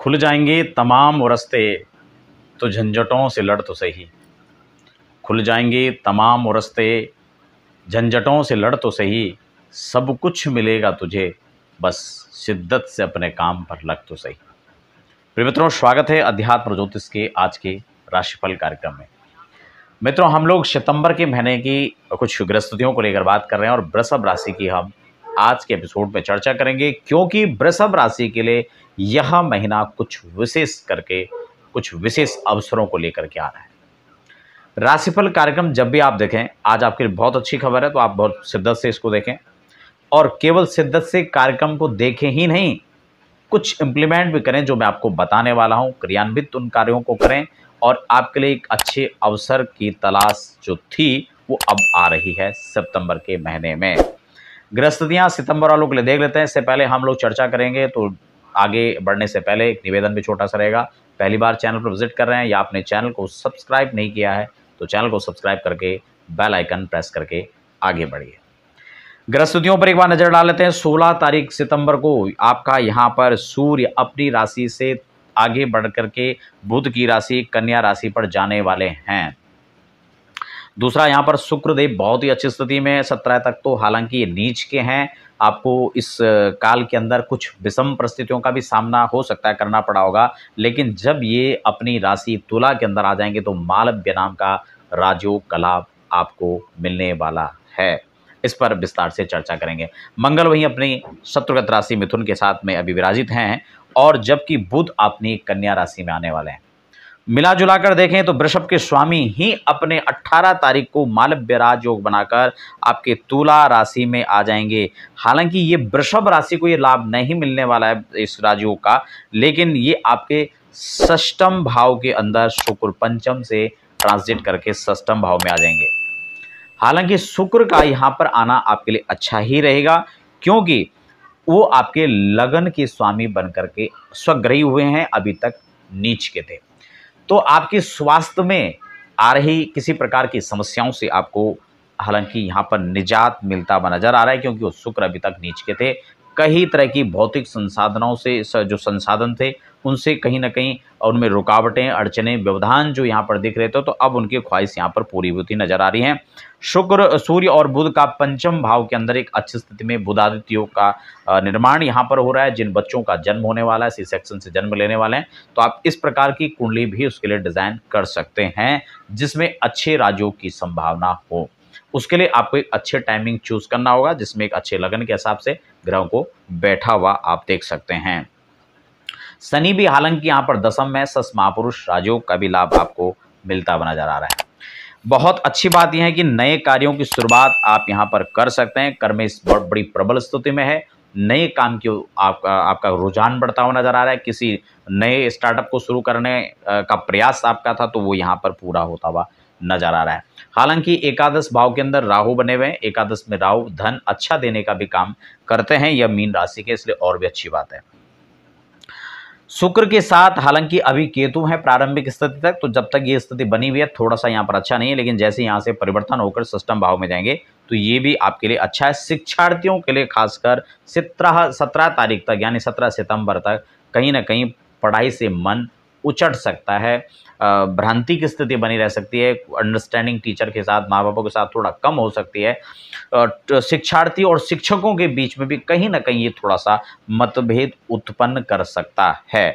खुल जाएंगे तमाम रस्ते तो झंझटों से लड़ तो सही खुल जाएंगे तमाम रस्ते झंझटों से लड़ तो सही सब कुछ मिलेगा तुझे बस शिद्दत से अपने काम पर लग तो सही प्रिय मित्रों स्वागत है अध्यात्म ज्योतिष के आज के राशिफल कार्यक्रम में मित्रों हम लोग सितंबर के महीने की कुछ ग्रस्तुतियों को लेकर बात कर रहे हैं और वृषभ राशि की हम आज के एपिसोड में चर्चा करेंगे क्योंकि वृषभ राशि के लिए यह महीना कुछ विशेष करके कुछ विशेष अवसरों को लेकर के आ रहा है राशिफल कार्यक्रम जब भी आप देखें आज आपके लिए बहुत अच्छी खबर है तो आप बहुत शिद्दत से इसको देखें और केवल शिद्दत से कार्यक्रम को देखें ही नहीं कुछ इम्प्लीमेंट भी करें जो मैं आपको बताने वाला हूँ क्रियान्वित उन कार्यों को करें और आपके लिए एक अच्छे अवसर की तलाश जो थी वो अब आ रही है सितंबर के महीने में गृहस्थितियाँ सितंबर वालों के लिए देख लेते हैं इससे पहले हम लोग चर्चा करेंगे तो आगे बढ़ने से पहले एक निवेदन भी छोटा सा रहेगा पहली बार चैनल पर विजिट कर रहे हैं या आपने चैनल को सब्सक्राइब नहीं किया है तो चैनल को सब्सक्राइब करके बेल आइकन प्रेस करके आगे बढ़िए गृहस्थितियों पर एक बार नज़र डाल लेते हैं सोलह तारीख सितंबर को आपका यहाँ पर सूर्य अपनी राशि से आगे बढ़ करके बुध की राशि कन्या राशि पर जाने वाले हैं दूसरा यहाँ पर शुक्रदेव बहुत ही अच्छी स्थिति में सत्रह तक तो हालांकि ये नीच के हैं आपको इस काल के अंदर कुछ विषम परिस्थितियों का भी सामना हो सकता है करना पड़ा होगा लेकिन जब ये अपनी राशि तुला के अंदर आ जाएंगे तो मालव्य नाम का राजयोग कलाभ आपको मिलने वाला है इस पर विस्तार से चर्चा करेंगे मंगल वहीं अपनी शत्रुगत राशि मिथुन के साथ में अभी विराजित हैं और जबकि बुध अपनी कन्या राशि में आने वाले हैं मिला जुला कर देखें तो वृषभ के स्वामी ही अपने 18 तारीख को मालव्य राज योग बनाकर आपके तुला राशि में आ जाएंगे हालांकि ये वृषभ राशि को ये लाभ नहीं मिलने वाला है इस राजयोग का लेकिन ये आपके सष्टम भाव के अंदर शुक्र पंचम से ट्रांसलेट करके सष्टम भाव में आ जाएंगे हालांकि शुक्र का यहाँ पर आना आपके लिए अच्छा ही रहेगा क्योंकि वो आपके लगन के स्वामी बनकर के स्वग्रही हुए हैं अभी तक नीच के थे तो आपके स्वास्थ्य में आ रही किसी प्रकार की समस्याओं से आपको हालांकि यहाँ पर निजात मिलता हुआ नजर आ रहा है क्योंकि वो शुक्र अभी तक नीच के थे कई तरह की भौतिक संसाधनों से जो संसाधन थे उनसे कहीं ना कहीं उनमें रुकावटें अड़चने व्यवधान जो यहाँ पर दिख रहे थे तो अब उनकी ख्वाहिश यहाँ पर पूरी होती नजर आ रही है शुक्र सूर्य और बुध का पंचम भाव के अंदर एक अच्छी स्थिति में बुधादित्य योग का निर्माण यहाँ पर हो रहा है जिन बच्चों का जन्म होने वाला है सी सेक्शन से जन्म लेने वाले हैं तो आप इस प्रकार की कुंडली भी उसके लिए डिज़ाइन कर सकते हैं जिसमें अच्छे राजयोग की संभावना हो उसके लिए आपको एक अच्छे टाइमिंग चूज़ करना होगा जिसमें एक अच्छे लगन के हिसाब से ग्रह को बैठा हुआ आप देख सकते हैं शनि भी हालांकि यहाँ पर दसम में सस महापुरुष राजयोग का भी लाभ आपको मिलता हुआ नजर आ रहा है बहुत अच्छी बात यह है कि नए कार्यों की शुरुआत आप यहाँ पर कर सकते हैं कर्म इस बहुत बड़ी प्रबल स्थिति में है नए काम की आपका आपका रुझान बढ़ता हुआ नज़र आ रहा है किसी नए स्टार्टअप को शुरू करने का प्रयास आपका था तो वो यहाँ पर पूरा होता हुआ नजर आ रहा है हालांकि एकादश भाव के अंदर राहु बने हुए हैं एकादश में राहु धन अच्छा देने का भी काम करते हैं यह मीन राशि के इसलिए और भी अच्छी बात है शुक्र के साथ हालांकि अभी केतु है प्रारंभिक स्थिति तक तो जब तक ये स्थिति बनी हुई है थोड़ा सा यहाँ पर अच्छा नहीं है लेकिन जैसे यहाँ से परिवर्तन होकर सिस्टम भाव में जाएंगे तो ये भी आपके लिए अच्छा है शिक्षार्थियों के लिए खासकर सत्रह सत्रह तारीख तक यानी सत्रह सितंबर तक कहीं ना कहीं पढ़ाई से मन उचट सकता है भ्रांति की स्थिति बनी रह सकती है अंडरस्टैंडिंग टीचर के साथ माँ बापों के साथ थोड़ा कम हो सकती है शिक्षार्थी और शिक्षकों के बीच में भी कहीं ना कहीं ये थोड़ा सा मतभेद उत्पन्न कर सकता है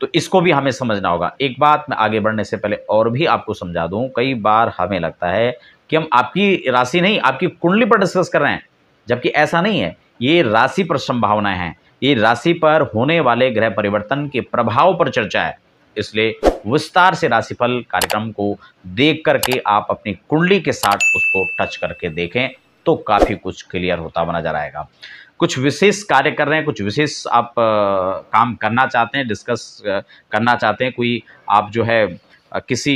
तो इसको भी हमें समझना होगा एक बात मैं आगे बढ़ने से पहले और भी आपको समझा दूं कई बार हमें लगता है कि हम आपकी राशि नहीं आपकी कुंडली पर डिस्कस कर रहे हैं जबकि ऐसा नहीं है ये राशि पर संभावनाएं हैं ये राशि पर होने वाले ग्रह परिवर्तन के प्रभाव पर चर्चा है इसलिए विस्तार से राशिफल कार्यक्रम को देख करके आप अपनी कुंडली के साथ उसको टच करके देखें तो काफ़ी कुछ क्लियर होता बना जा रहेगा कुछ विशेष कार्य कर रहे हैं कुछ विशेष आप आ, काम करना चाहते हैं डिस्कस करना चाहते हैं कोई आप जो है किसी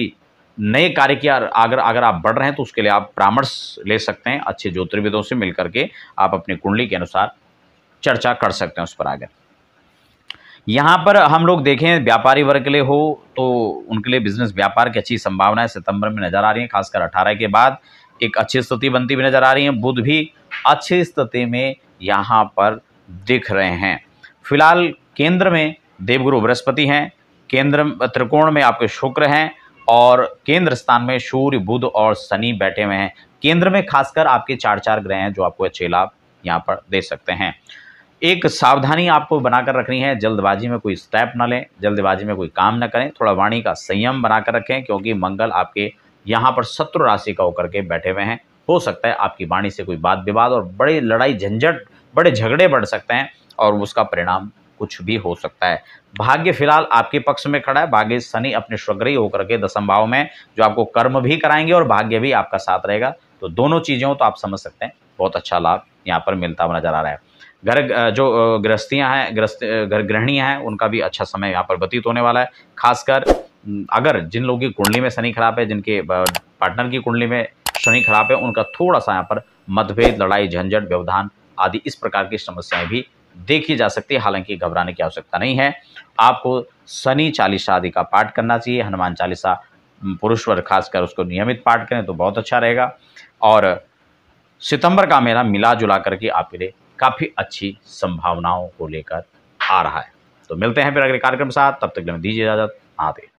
नए कार्य की अगर अगर आप बढ़ रहे हैं तो उसके लिए आप परामर्श ले सकते हैं अच्छे ज्योतिर्विदों से मिलकर के आप अपनी कुंडली के अनुसार चर्चा कर सकते हैं उस पर आगे यहाँ पर हम लोग देखें व्यापारी वर्ग के लिए हो तो उनके लिए बिजनेस व्यापार की अच्छी संभावनाएं सितंबर में नज़र आ रही हैं खासकर अठारह के बाद एक अच्छी स्थिति बनती हुई नज़र आ रही है बुध भी अच्छी स्थिति में यहाँ पर दिख रहे हैं फिलहाल केंद्र में देवगुरु बृहस्पति हैं केंद्र त्रिकोण में आपके शुक्र हैं और केंद्र स्थान में सूर्य बुध और शनि बैठे हुए हैं केंद्र में खासकर आपके चार चार ग्रह हैं जो आपको अच्छे लाभ यहाँ पर दे सकते हैं एक सावधानी आपको बनाकर रखनी है जल्दबाजी में कोई स्टेप ना लें जल्दबाजी में कोई काम ना करें थोड़ा वाणी का संयम बनाकर रखें क्योंकि मंगल आपके यहाँ पर शत्रु राशि का होकर के बैठे हुए हैं हो सकता है आपकी वाणी से कोई बात विवाद और बड़े लड़ाई झंझट बड़े झगड़े बढ़ सकते हैं और उसका परिणाम कुछ भी हो सकता है भाग्य फिलहाल आपके पक्ष में खड़ा है भाग्य शनि अपने स्वग्रही होकर के दसम भाव में जो आपको कर्म भी कराएंगे और भाग्य भी आपका साथ रहेगा तो दोनों चीजें हो तो आप समझ सकते हैं बहुत अच्छा लाभ यहाँ पर मिलता हुआ नजर आ रहा है घर जो गृहस्थियाँ हैं गृहस्थ घर गृहणियाँ हैं उनका भी अच्छा समय यहाँ पर व्यतीत होने वाला है खासकर अगर जिन लोगों की कुंडली में शनि खराब है जिनके पार्टनर की कुंडली में शनि खराब है उनका थोड़ा सा यहाँ पर मतभेद लड़ाई झंझट व्यवधान आदि इस प्रकार की समस्याएं भी देखी जा सकती है हालांकि घबराने की आवश्यकता नहीं है आपको शनि चालीसा आदि का पाठ करना चाहिए हनुमान चालीसा पुरुष वर्ग खासकर उसको नियमित पाठ करें तो बहुत अच्छा रहेगा और सितंबर का मेला मिला जुला करके आपके लिए काफ़ी अच्छी संभावनाओं को लेकर आ रहा है तो मिलते हैं फिर अगले कार्यक्रम के साथ तब तक दीजिए इजाज़त आते